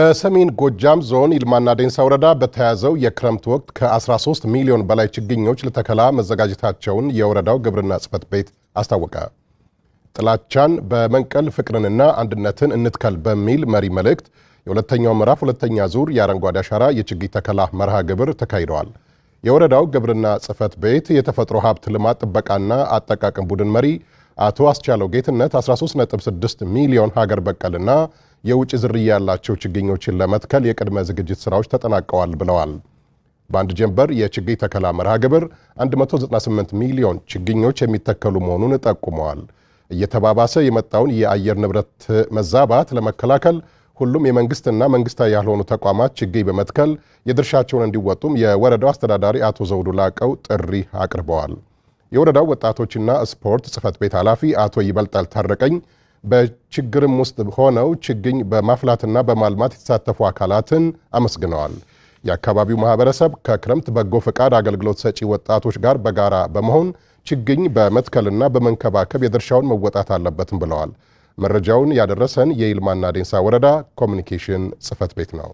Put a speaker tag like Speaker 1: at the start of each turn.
Speaker 1: በሰሜን ጎጃም ዞን ይልማና ዴንሳ ወረዳ በተያዘው የክረምት ወቅት ከ13 ሚሊዮን በላይ ችግኞች ለተከላ መዘጋጀታቸውን የወረዳው ግብርና ጽሕፈት ቤት አስታወቀ። ጥላቻን በመንቀል ፍቅርንና አንድነትን እንትከል በሚል መሪ መልእክት የሁለተኛው ምዕራፍ ሁለተኛ ዙር የአረንጓዴ አሻራ የችግኝ ተከላ መርሃ ግብር ተካሂደዋል። የወረዳው ግብርና ጽሕፈት ቤት የተፈጥሮ ሀብት ልማት ጥበቃና አጠቃቀም ቡድን መሪ አቶ አስቻለው ጌትነት 13.6 ሚሊዮን ሀገር በቀልና የውጭ ዝርያ ያላቸው ችግኞችን ለመትከል የቅድመ ዝግጅት ስራዎች ተጠናቀዋል ብለዋል። በአንድ ጀንበር የችግኝ ተከላ መርሃ ግብር 198 ሚሊዮን ችግኞች የሚተከሉ መሆኑን ጠቁመዋል። እየተባባሰ የመጣውን የአየር ንብረት መዛባት ለመከላከል ሁሉም የመንግስትና መንግስታዊ ያልሆኑ ተቋማት ችግኝ በመትከል የድርሻቸውን እንዲወጡም የወረዳው አስተዳዳሪ አቶ ዘውዱ ላቀው ጥሪ አቅርበዋል። የወረዳው ወጣቶችና ስፖርት ጽህፈት ቤት ኃላፊ አቶ ይበልጣል ታረቀኝ በችግርም ውስጥ ሆነው ችግኝ በማፍላትና በማልማት የተሳተፉ አካላትን አመስግነዋል። የአካባቢው ማህበረሰብ ከክረምት በጎ ፈቃድ አገልግሎት ሰጪ ወጣቶች ጋር በጋራ በመሆን ችግኝ በመትከልና በመንከባከብ የድርሻውን መወጣት አለበትም ብለዋል። መረጃውን ያደረሰን የይልማና ዴንሳ ወረዳ ኮሚኒኬሽን ጽህፈት ቤት ነው።